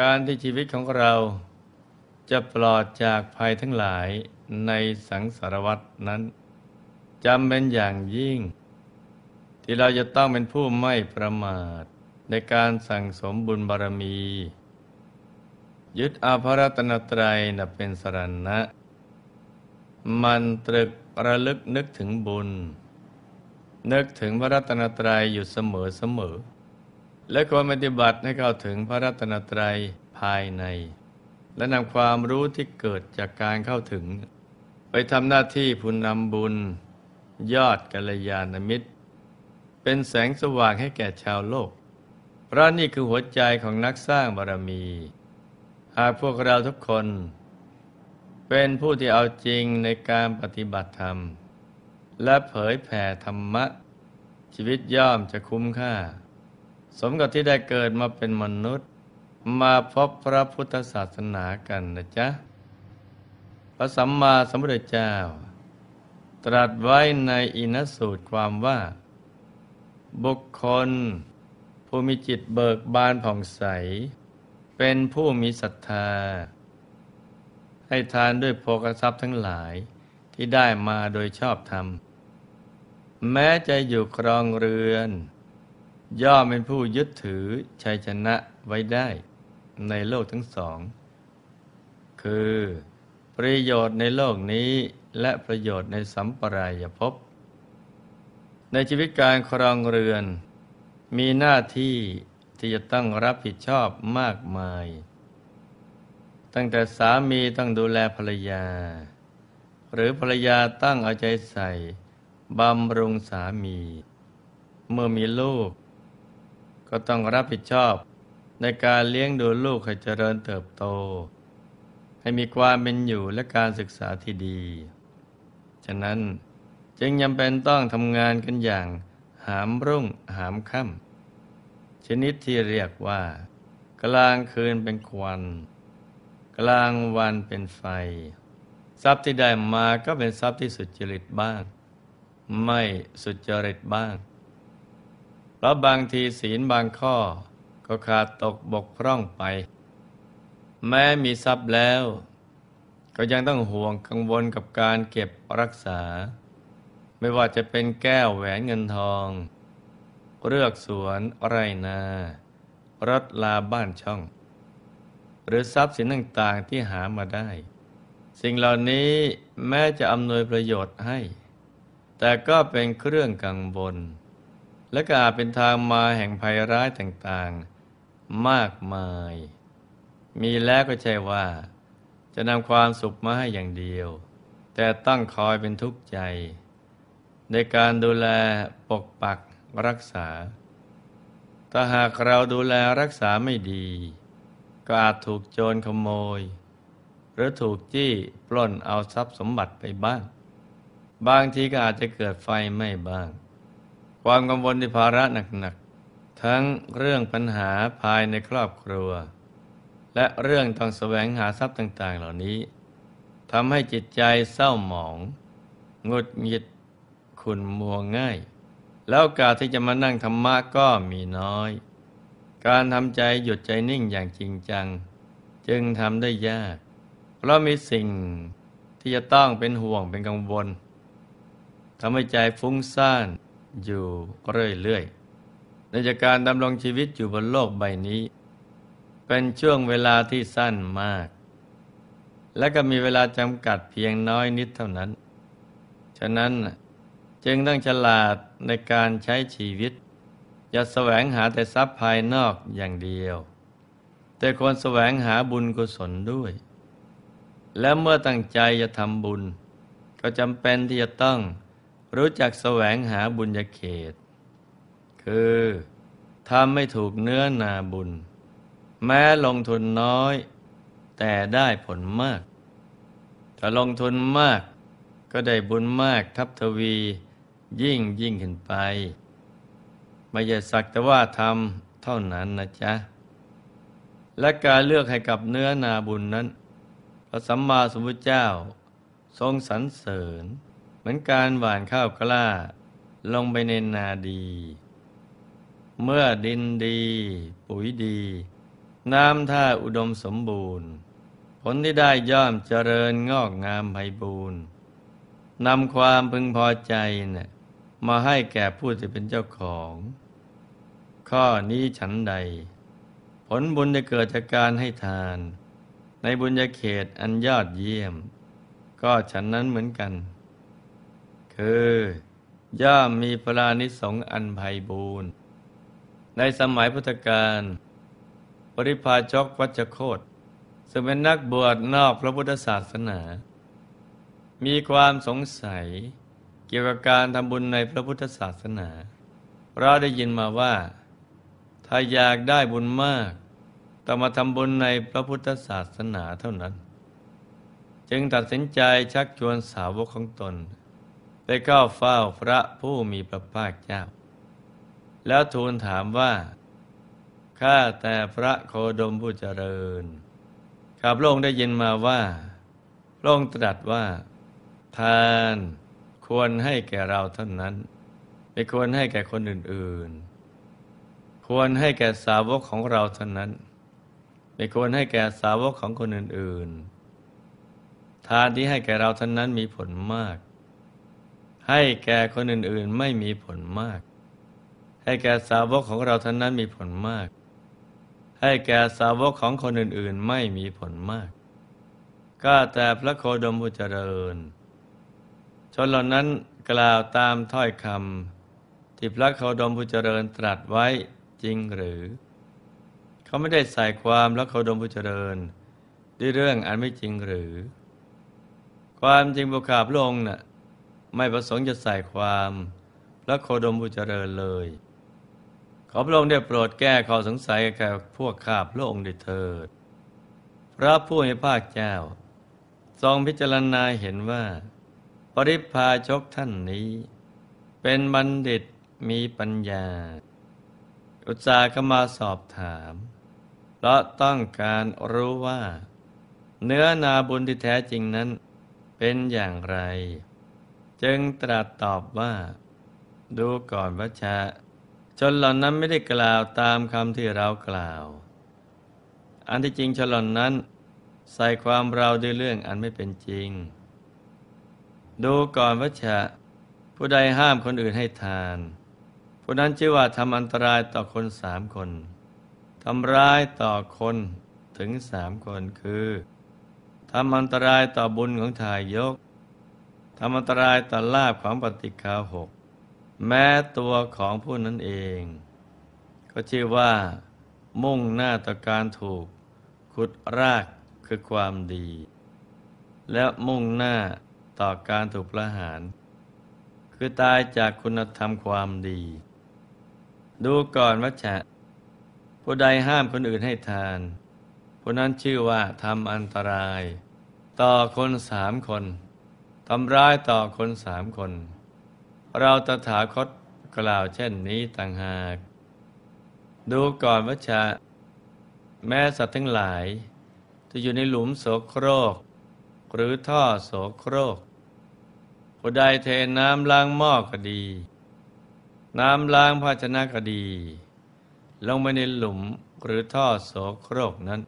การที่ชีวิตของเรา จะปลอดจากภัยทั้งหลายในสังสารวัตนั้นจำเป็นอย่างยิ่ง ที่เราจะต้องเป็นผู้ไม่ประมาทในการสั่งสมบุญบารมี ยึดอภรัตนตรัยนบเป็นสรณะมันตรึกระลึกนึกถึงบุญ นึกถึงพระรัตนตรัยอยู่เสมอเสมอและควรปฏิบัติให้เข้าถึงพระรัตนตรัยภายใน และนำความรู้ที่เกิดจากการเข้าถึง ไปทำหน้าที่พุนนำบุญ ยอดกัลยาณมิตร เป็นแสงสว่างให้แก่ชาวโลกพระนี่คือหัวใจของนักสร้างบารมี หากพวกเราทุกคน เป็นผู้ที่เอาจริงในการปฏิบัติธรรม และเผยแผ่ธรรมะ ชีวิตย่อมจะคุ้มค่าสมกับที่ได้เกิดมาเป็นมนุษย์มาพบพระพุทธศาสนากันนะจ๊ะ พระสัมมาสัมพุทธเจ้า ตรัสไว้ในอินสูตรความว่า บุคคล ผู้มีจิตเบิกบานผ่องใส เป็นผู้มีศรัทธา ให้ทานด้วยโภคทรัพย์ทั้งหลายที่ได้มาโดยชอบธรรม แม้จะอยู่ครองเรือนย่อมเป็นผู้ยึดถือชัยชนะไว้ได้ในโลกทั้งสอง คือประโยชน์ในโลกนี้และประโยชน์ในสัมปรายภพ ในชีวิตการครองเรือน มีหน้าที่ที่จะต้องรับผิดชอบมากมาย ตั้งแต่สามีต้องดูแลภรรยา หรือภรรยาตั้งเอาใจใส่ บำรุงสามี เมื่อมีลูกก็ต้องรับผิดชอบในการเลี้ยงดูลูกให้เจริญเติบโต ให้มีความเป็นอยู่และการศึกษาที่ดี ฉะนั้นจึงยังเป็นต้องทำงานกันอย่าง หามรุ่งหามค่ำชนิดที่เรียกว่า กลางคืนเป็นควันกลางวันเป็นไฟ ทรัพย์ที่ได้มาก็เป็นทรัพย์ที่สุจริตบ้างไม่สุจริตบ้างเพราะบางทีศีลบางข้อก็ขาดตกบกพร่องไป แม้มีทรัพย์แล้ว ก็ยังต้องห่วงกังวลกับการเก็บรักษา ไม่ว่าจะเป็นแก้วแหวนเงินทองเลือกสวนไรนารถลาบ้านช่อง หรือทรัพย์สินต่างๆที่หามาได้ สิ่งเหล่านี้แม้จะอำนวยประโยชน์ให้ แต่ก็เป็นเครื่องกังวลและก็อาจเป็นทางมาแห่งภัยร้ายต่างๆ มากมาย มีแล้วก็ใช่ว่า จะนำความสุขมาให้อย่างเดียว แต่ต้องคอยเป็นทุกข์ใจ ในการดูแลปกปักรักษา ถ้าหากเราดูแลรักษาไม่ดี ก็อาจถูกโจรขโมย หรือถูกจี้ปล้นเอาทรัพย์สมบัติไปบ้าง บางทีก็อาจจะเกิดไฟไหม้บ้างความกังวลในภาระหนักๆทั้งเรื่องปัญหาภายในครอบครัว และเรื่องต้องแสวงหาทรัพย์ต่าง ๆ เหล่านี้ทำให้จิตใจเศร้าหมองงดหงิดขุนมัวง่าย แล้วโอกาสที่จะมานั่งธรรมะก็มีน้อย การทำใจหยุดใจนิ่งอย่างจริงจัง จึงทำได้ยาก เพราะมีสิ่งที่จะต้องเป็นห่วงเป็นกังวลทำให้ใจฟุ้งซ่านอยู่เรื่อยๆ ในจากการดำรงชีวิตอยู่บนโลกใบนี้ เป็นช่วงเวลาที่สั้นมาก และก็มีเวลาจำกัดเพียงน้อยนิดเท่านั้น ฉะนั้นจึงต้องฉลาดในการใช้ชีวิต อย่าแสวงหาแต่ทรัพย์ภายนอกอย่างเดียว แต่ควรแสวงหาบุญกุศลด้วย และเมื่อตั้งใจจะทำบุญ ก็จำเป็นที่จะต้องรู้จักแสวงหาบุญญาเขต คือทำไม่ถูกเนื้อนาบุญ แม้ลงทุนน้อย แต่ได้ผลมากถ้าลงทุนมากก็ได้บุญมากทับทวียิ่งยิ่งขึ้นไปไม่ใช่สักแต่ว่าทำเท่านั้นนะจ๊ะ และการเลือกให้กับเนื้อนาบุญนั้น พระสัมมาสัมพุทธเจ้าทรงสรรเสริญเหมือนการหว่านข้าวกล้าลงไปในนาดี เมื่อดินดี ปุ๋ยดี น้ำท่าอุดมสมบูรณ์ ผลที่ได้ย่อมเจริญงอกงามไพบูรณ์นำความพึงพอใจนะ่ยมาให้แก่ผู้ที่เป็นเจ้าของ ข้อนี้ฉันใด ผลบุญจะเกิดจากการให้ทาน ในบุญญาเขตอันยอดเยี่ยม ก็ฉันนั้นเหมือนกันคือย่อมมีพรานิสงอันไพบูรณ์ในสมัยพุทธกาลปริพาชกวัชโคตซึ่งเป็นนักบวชนอกพระพุทธศาสนา มีความสงสัยเกี่ยวกับการทำบุญในพระพุทธศาสนาเราได้ยินมาว่าถ้าอยากได้บุญมากต้องมาทำบุญในพระพุทธศาสนาเท่านั้น จึงตัดสินใจชักชวนสาวกของตนได้เข้าเฝ้าพระผู้มีพระภาคเจ้า แล้วทูลถามว่า ข้าแต่พระโคดมผู้เจริญ ข้าพระองค์ได้ยินมาว่าพระองค์ตรัสว่า ทานควรให้แก่เราเท่านั้น ไม่ควรให้แก่ คนอื่นๆ ควรให้แก่ สาวกของเราเท่านั้น ไม่ควรให้แก่ สาวกของคนอื่นๆ ทานที่ให้แก่เราเท่านั้นมีผลมากให้แก่คนอื่น ๆไม่มีผลมาก ให้แก่สาวกของเราท่านนั้นมีผลมาก ให้แก่สาวกของคนอื่น ๆไม่มีผลมาก ก็แต่พระโคดมบุเจริญ ชนเหล่านั้นกล่าวตามถ้อยคำที่พระโคดมบุเจริญตรัสไว้จริงหรือ เขาไม่ได้ใส่ความพระโคดมบุเจริญด้วยเรื่องอันไม่จริงหรือ ความจริงบุคคาพระองค์นะ่ะไม่ประสงค์จะใส่ความและโคดมบูเจริญเลย ขอพระองค์ได้โปรดแก้ข้อสงสัยแก่พวกข้าพระองค์ด้วยเถิดพระผู้มีพภาคเจ้า ทรงพิจารณาเห็นว่า ปริพาชกท่านนี้ เป็นบัณฑิตมีปัญญา อุตสาหกมาสอบถาม เพราะต้องการรู้ว่า เนื้อนาบุญที่แท้จริงนั้น เป็นอย่างไรจึงตรัสตอบว่า ดูก่อนพระชะชนเหล่านั้นไม่ได้กล่าวตามคำที่เรากล่าว อันที่จริงชนเหล่านั้น ใส่ความเราด้วยเรื่องอันไม่เป็นจริง ดูก่อนพระชะผู้ใดห้ามคนอื่นให้ทานผู้นั้นชื่อว่าทำอันตรายต่อคนสามคนทำร้ายต่อคนถึงสามคนคือทำอันตรายต่อบุญของทายกทำอันตรายต่อลาบของปฏิคาหก แม้ตัวของผู้นั้นเอง ก็ชื่อว่ามุ่งหน้าต่อการถูกขุดรากคือความดี และมุ่งหน้าต่อการถูกประหาร คือตายจากคุณธรรมความดี ดูก่อนวัชชะผู้ใดห้ามคนอื่นให้ทานผู้นั้นชื่อว่า ทำอันตราย ต่อคนสามคนทำร้ายต่อคนสามคน เราตถาคตกล่าวเช่นนี้ต่างหาก ดูก่อนวัชชะแม้สัตว์ทั้งหลายจะอยู่ในหลุมโสโครกหรือท่อ โสโครก ผู้ใดเทน้ำล้างหม้อก็ดี น้ำล้าง ภาชนะก็ดี ลงไปในหลุมหรือท่อ โสโครกนั้น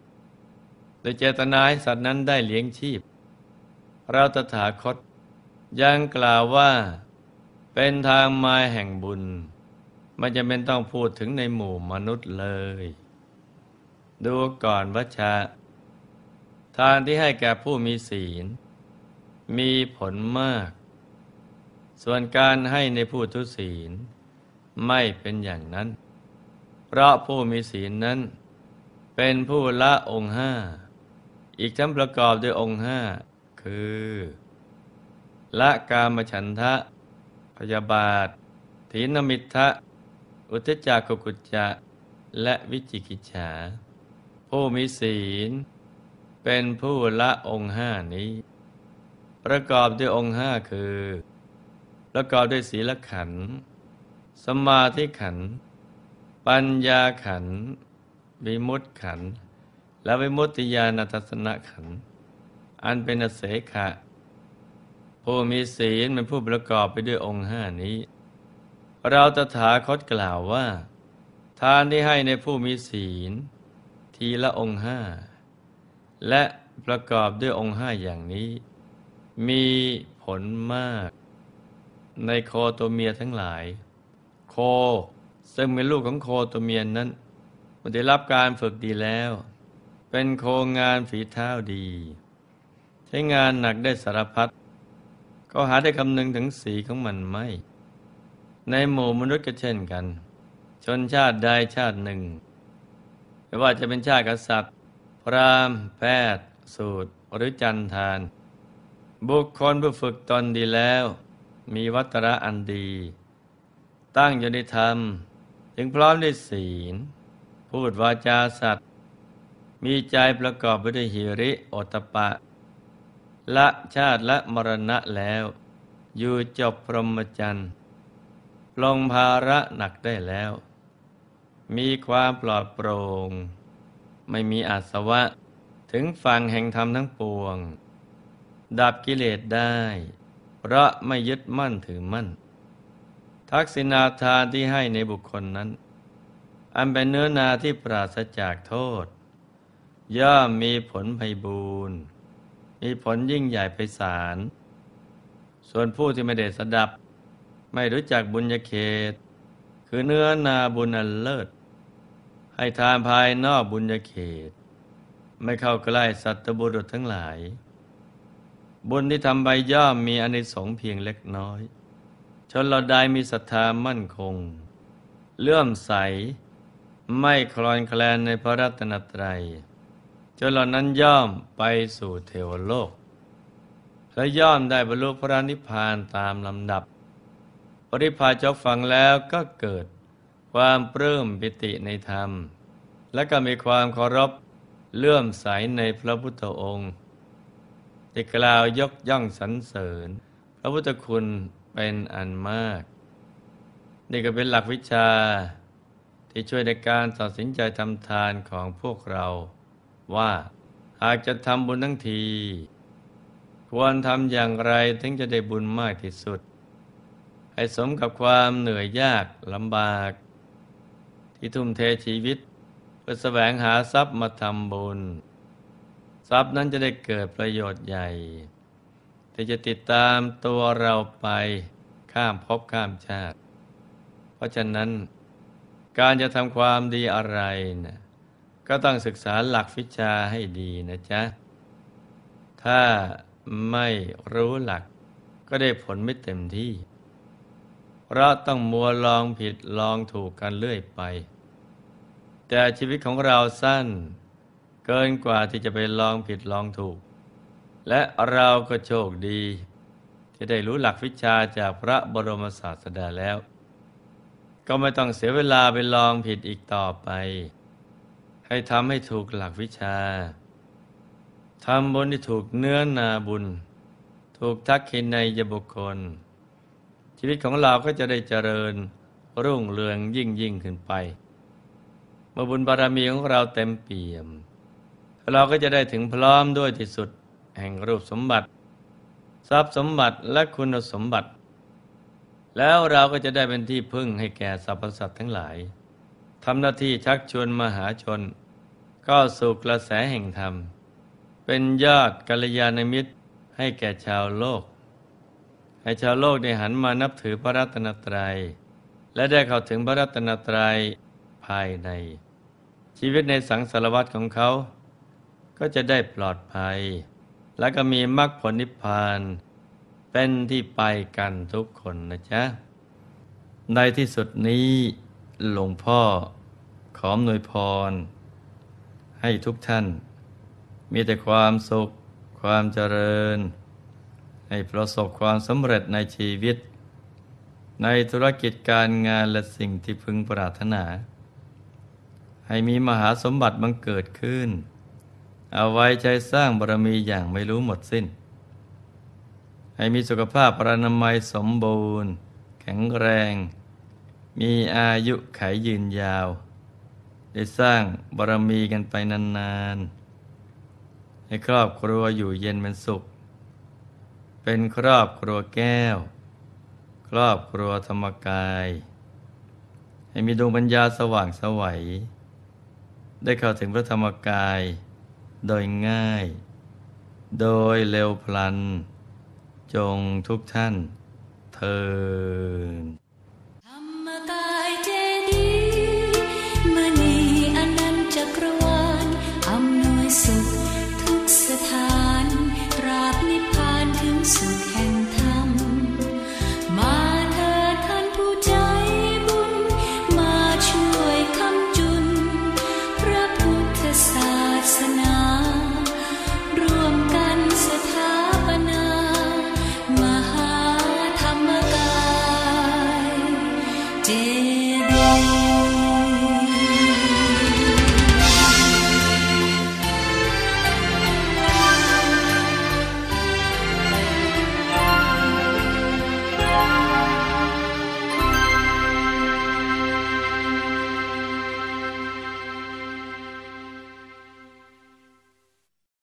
โดยเจตนาให้สัตว์นั้นได้เลี้ยงชีพ เราตถาคตยังกล่าวว่าเป็นทางมาแห่งบุญ มันจะเป็นต้องพูดถึงในหมู่มนุษย์เลย ดูก่อนวัชชะ ทานที่ให้แก่ผู้มีศีล มีผลมาก ส่วนการให้ในผู้ทุศีล ไม่เป็นอย่างนั้น เพราะผู้มีศีลนั้น เป็นผู้ละองค์ห้า อีกทั้งประกอบด้วยองค์ห้า คือละกามฉันทะ พยาบาทถีนมิทะอุทจักกุจจะและวิจิกิจฉาผู้มีศีล เป็นผู้ละองค์ห้านี้ ประกอบด้วยองค์ห้าคือประกอบด้วยศีลขันสมาธิขันปัญญาขันวิมุตติขันและวิมุตติญาณทัศนขันอันเป็นเสขะผู้มีศีลเป็นผู้ประกอบไปด้วยองค์ห้านี้ เราตถาคตกล่าวว่า ทานที่ให้ในผู้มีศีลทีละองค์ห้า และประกอบด้วยองค์ห้าอย่างนี้ มีผลมากในโคตัวเมียทั้งหลาย โคซึ่งเป็นลูกของโคตัวเมียนั้นมันได้รับการฝึกดีแล้ว เป็นโคงานฝีเท้าดี ใช้งานหนักได้สารพัดก็หาได้คำนึงถึงสีของมันไม่ ในหมู่มนุษย์ก็เช่นกัน ชนชาติใดชาติหนึ่ง ไม่ว่าจะเป็นชาติกษัตริย์ พรามแพทย์ สูตร หรือจันทาน บุคคลผู้ฝึกตนดีแล้ว มีวัตระอันดี ตั้งอยู่ในธรรม ถึงพร้อมด้วยศีล พูดวาจาสัตว์ มีใจประกอบไปด้วยหิริโอตปะละชาติละมรณะแล้ว อยู่จบพรหมจรรย์ปลงภาระหนักได้แล้ว มีความปลอดโปร่งไม่มีอาสวะถึงฝั่งแห่งธรรมทั้งปวง ดับกิเลสได้ เพราะไม่ยึดมั่นถือมั่น ทักษิณาทานที่ให้ในบุคคลนั้น อันเป็นเนื้อนาที่ปราศจากโทษ ย่อมมีผลไพบูรณ์มีผลยิ่งใหญ่ไปศาลส่วนผู้ที่ไม่ได้สดับ ไม่รู้จักบุญญาเขต คือเนื้อนาบุญอันเลิศ ให้ทานภายนอกบุญญาเขต ไม่เข้าใกล้สัตบุรุษทั้งหลาย บุญที่ทำใบย่อมมีอนิสงส์เพียงเล็กน้อย ชนเราได้มีศรัทธามั่นคงเลื่อมใส ไม่คลอนแคลนในพระรัตนตรัยจนเหล่านั้นย่อมไปสู่เทวโลกและย่อมได้บรรลุพระนิพพานตามลำดับปริพาชกฟังแล้วก็เกิดความปลื้มปิติในธรรม และก็มีความเคารพเลื่อมใสในพระพุทธองค์ด้กล่าวยกย่องสรรเสริญ พระพุทธคุณเป็นอันมาก นี่ก็เป็นหลักวิชาที่ช่วยในการตัดสินใจทำทานของพวกเราว่า หากจะทำบุญทั้งที ควรทำอย่างไรถึงจะได้บุญมากที่สุดให้สมกับความเหนื่อยยากลำบาก ที่ทุ่มเทชีวิต เพื่อแสวงหาทรัพย์มาทำบุญ ทรัพย์นั้นจะได้เกิดประโยชน์ใหญ่ที่จะติดตามตัวเราไปข้ามภพข้ามชาติ เพราะฉะนั้น การจะทำความดีอะไรนะก็ต้องศึกษาหลักวิชาให้ดีนะจ๊ะ ถ้าไม่รู้หลักก็ได้ผลไม่เต็มที่ เพราะต้องมัวลองผิดลองถูกกันเรื่อยไป แต่ชีวิตของเราสั้นเกินกว่าที่จะไปลองผิดลองถูก และเราก็โชคดีที่ได้รู้หลักวิชาจากพระบรมศาสดาแล้ว ก็ไม่ต้องเสียเวลาไปลองผิดอีกต่อไปให้ทำให้ถูกหลักวิชาทำบุญที่ถูกเนื้อนาบุญ ถูกทักขินในยบุคคล ชีวิตของเราก็จะได้เจริญรุ่งเรืองยิ่งยิ่งขึ้นไปเมื่อบุญบารมีของเราเต็มเปี่ยมเราก็จะได้ถึงพร้อมด้วยที่สุดแห่งรูปสมบัติ ทรัพย์สมบัติและคุณสมบัติ แล้วเราก็จะได้เป็นที่พึ่งให้แก่สรรพสัตว์ทั้งหลายทำหน้าที่ชักชวนมหาชนก็สู่กระแสแห่งธรรม เป็นยอดกัลยาณมิตรให้แก่ชาวโลก ให้ชาวโลกได้หันมานับถือพระรัตนตรยัย และได้เข้าถึงพระรัตนตรัยภายใน ชีวิตในสังสารวัตรของเขา ก็จะได้ปลอดภัย และก็มีมรรคผลนิพพานเป็นที่ไปกันทุกคนนะจ๊ะ ในที่สุดนี้หลวงพ่อ ขอมนวยพรให้ทุกท่าน มีแต่ความสุข ความเจริญ ให้ประสบความสำเร็จในชีวิต ในธุรกิจการงานและสิ่งที่พึงปรารถนา ให้มีมหาสมบัติบังเกิดขึ้น เอาไว้ใช้สร้างบารมีอย่างไม่รู้หมดสิน้น ให้มีสุขภาพประนามัยสมบูรณ์ แข็งแรง มีอายุขายยืนยาวได้สร้างบารมีกันไปนาน ๆ ให้ครอบครัวอยู่เย็นเป็นสุข เป็นครอบครัวแก้ว ครอบครัวธรรมกาย ให้มีดวงปัญญาสว่างสวัย ได้เข้าถึงพระธรรมกายโดยง่าย โดยเร็วพลันจงทุกท่านเทอ